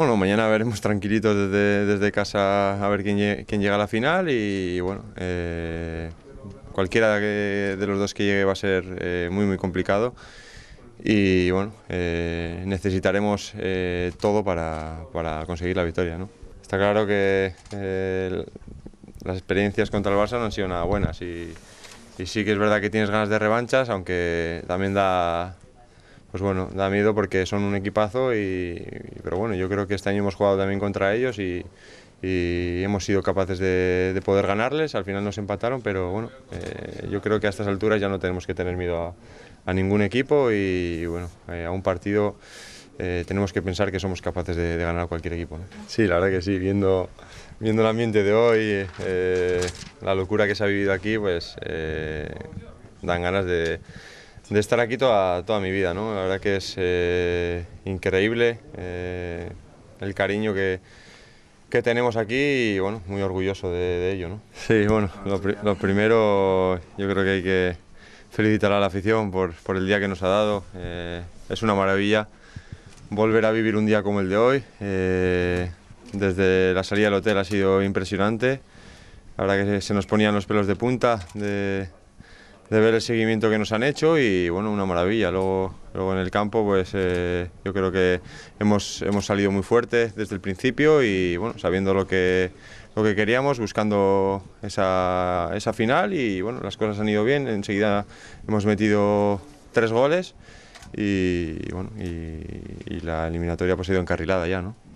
Bueno, mañana veremos tranquilitos desde, desde casa a ver quién, quién, llega a la final y bueno, eh, cualquiera de los dos que llegue va a ser eh, muy muy complicado y bueno, eh, necesitaremos todo para, para, conseguir la victoria. ¿no? Está claro que las experiencias contra el Barça no han sido nada buenas y sí que es verdad que tienes ganas de revanchas, aunque también da, pues bueno, da miedo porque son un equipazo, y, pero bueno, yo creo que este año hemos jugado también contra ellos y, hemos sido capaces de, poder ganarles, al final nos empataron, pero bueno, eh, yo creo que a estas alturas ya no tenemos que tener miedo a, ningún equipo y, bueno, eh, a un partido eh, tenemos que pensar que somos capaces de, ganar a cualquier equipo. Sí, la verdad que sí, viendo, viendo el ambiente de hoy, la locura que se ha vivido aquí, pues dan ganas de de estar aquí toda, mi vida, ¿no? La verdad que es eh, increíble eh, el cariño que, tenemos aquí y, bueno, muy orgulloso de, ello, Sí, bueno, lo, primero yo creo que hay que felicitar a la afición por, el día que nos ha dado. Eh, es una maravilla volver a vivir un día como el de hoy. desde la salida del hotel ha sido impresionante. La verdad que se nos ponían los pelos de punta de ver el seguimiento que nos han hecho y bueno, una maravilla. Luego, luego en el campo, pues eh, yo creo que hemos, hemos salido muy fuertes desde el principio y bueno, sabiendo lo que, lo que queríamos, buscando esa, final y bueno, las cosas han ido bien. Enseguida hemos metido tres goles y, bueno, y, la eliminatoria pues, ha ido encarrilada ya, ¿no?